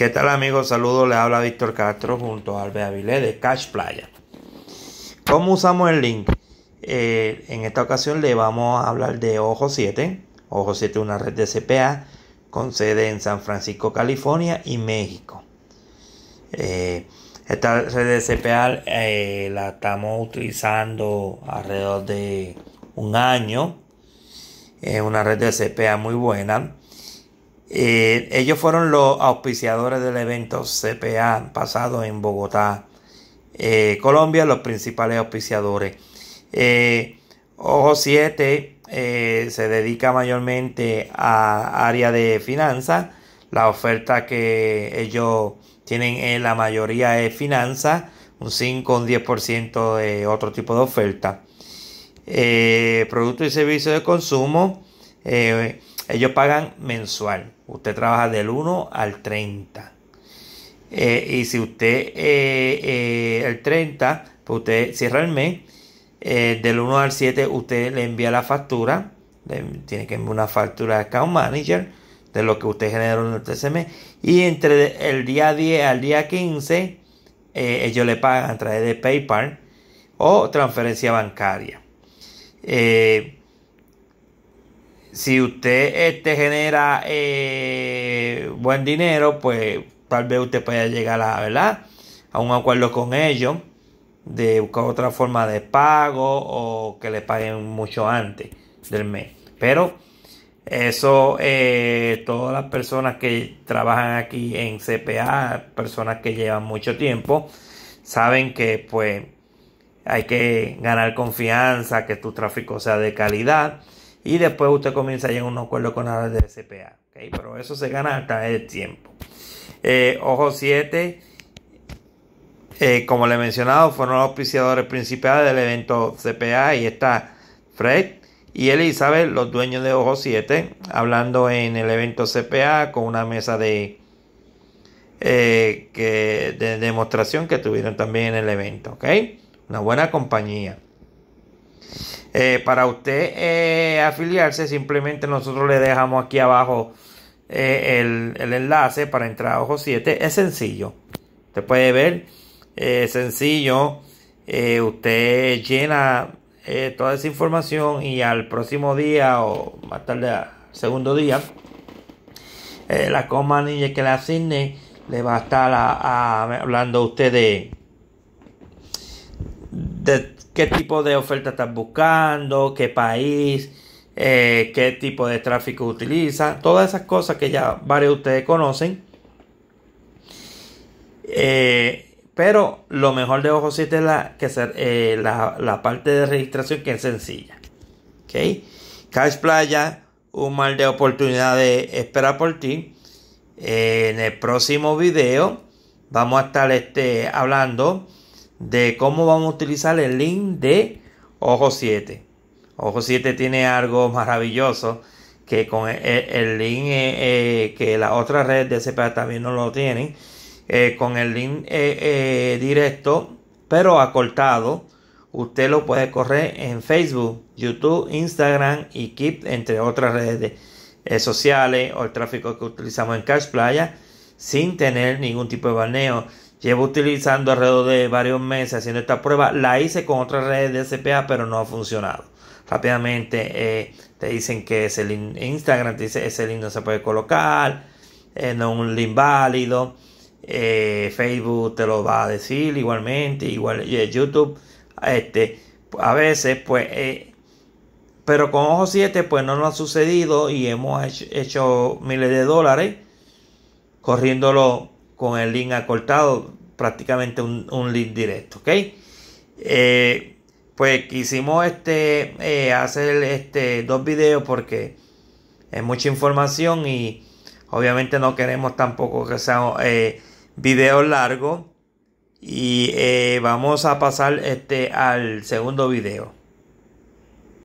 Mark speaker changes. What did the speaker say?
Speaker 1: ¿Qué tal amigos? Saludos, Le habla Víctor Castro junto a Albe de Cash Playa. ¿Cómo usamos el link? Eh, en esta ocasión le vamos a hablar de Ojo 7. Ojo 7 es una red de CPA con sede en San Francisco, California y México. Eh, esta red de CPA eh, la estamos utilizando alrededor de un año. Es una red de CPA muy buena eh, ellos fueron los auspiciadores del evento CPA pasado en Bogotá, eh, Colombia, los principales auspiciadores. Eh, Ojo 7 se dedica mayormente a área de finanzas. La oferta que ellos tienen en la mayoría es finanzas, un 5 o un 10% de otro tipo de oferta. Productos y servicios de consumo, ellos pagan mensual. Usted trabaja del 1 al 30. Eh, y si usted, eh, eh, el 30, pues usted cierra el mes. del 1 al 7 usted le envía la factura. tiene que enviar una factura de account manager de lo que usted generó en el TCM. Y entre el día 10 al día 15, ellos le pagan a través de PayPal o transferencia bancaria si usted este, genera eh, buen dinero, pues tal vez usted pueda llegar a, ¿verdad? a un acuerdo con ellos de buscar otra forma de pago o que le paguen mucho antes del mes. Pero eso, eh, todas las personas que trabajan aquí en CPA, personas que llevan mucho tiempo, saben que pues hay que ganar confianza, que tu tráfico sea de calidad y después usted comienza a llegar a un acuerdo con la de CPA. Pero eso se gana hasta el tiempo. Eh, ojo 7, eh, como le he mencionado, fueron los auspiciadores principales del evento CPA y está Fred y Elizabeth, los dueños de Ojo 7, hablando en el evento CPA con una mesa de, eh, de demostración que tuvieron también en el evento. Una buena compañía. Eh, para usted eh, afiliarse, simplemente nosotros le dejamos aquí abajo eh, el, enlace para entrar a Ojo 7. Es sencillo. Usted puede ver, sencillo. usted llena toda esa información y al próximo día o más tarde al segundo día, la coma niña que le asigne le va a estar hablando usted de, de qué tipo de oferta estás buscando, qué país, eh, qué tipo de tráfico utiliza, todas esas cosas que ya varios de ustedes conocen. Eh, pero lo mejor de Ojo es la, que ser eh, la, parte de registración que es sencilla. ...ok... Cash Playa, un mal de oportunidades espera por ti. en el próximo video vamos a estar este, hablando de cómo vamos a utilizar el link de Ojo 7. Ojo 7 tiene algo maravilloso que con e, e, el, link eh, eh, que la otra red de SPA también no lo tienen, eh, con el link directo, pero acortado, usted lo puede correr en Facebook, YouTube, Instagram y Keep, entre otras redes sociales o el tráfico que utilizamos en Cash Playa, sin tener ningún tipo de baneo Llevo utilizando alrededor de varios meses haciendo esta prueba. La hice con otras redes de SPA, pero no ha funcionado. Rápidamente eh, te dicen que ese link, Instagram te dice ese link no se puede colocar, eh, no es un link válido. Eh, Facebook te lo va a decir igualmente, igual YouTube. Este, a veces, pues, pero con Ojo 7, pues no nos ha sucedido y hemos hecho miles de dólares corriéndolo con el link acortado prácticamente un, link directo, ¿ok? Eh, pues quisimos este, eh, hacer este, dos vídeos porque es mucha información y obviamente no queremos tampoco que sean eh, videos largos y eh, vamos a pasar este, al segundo video.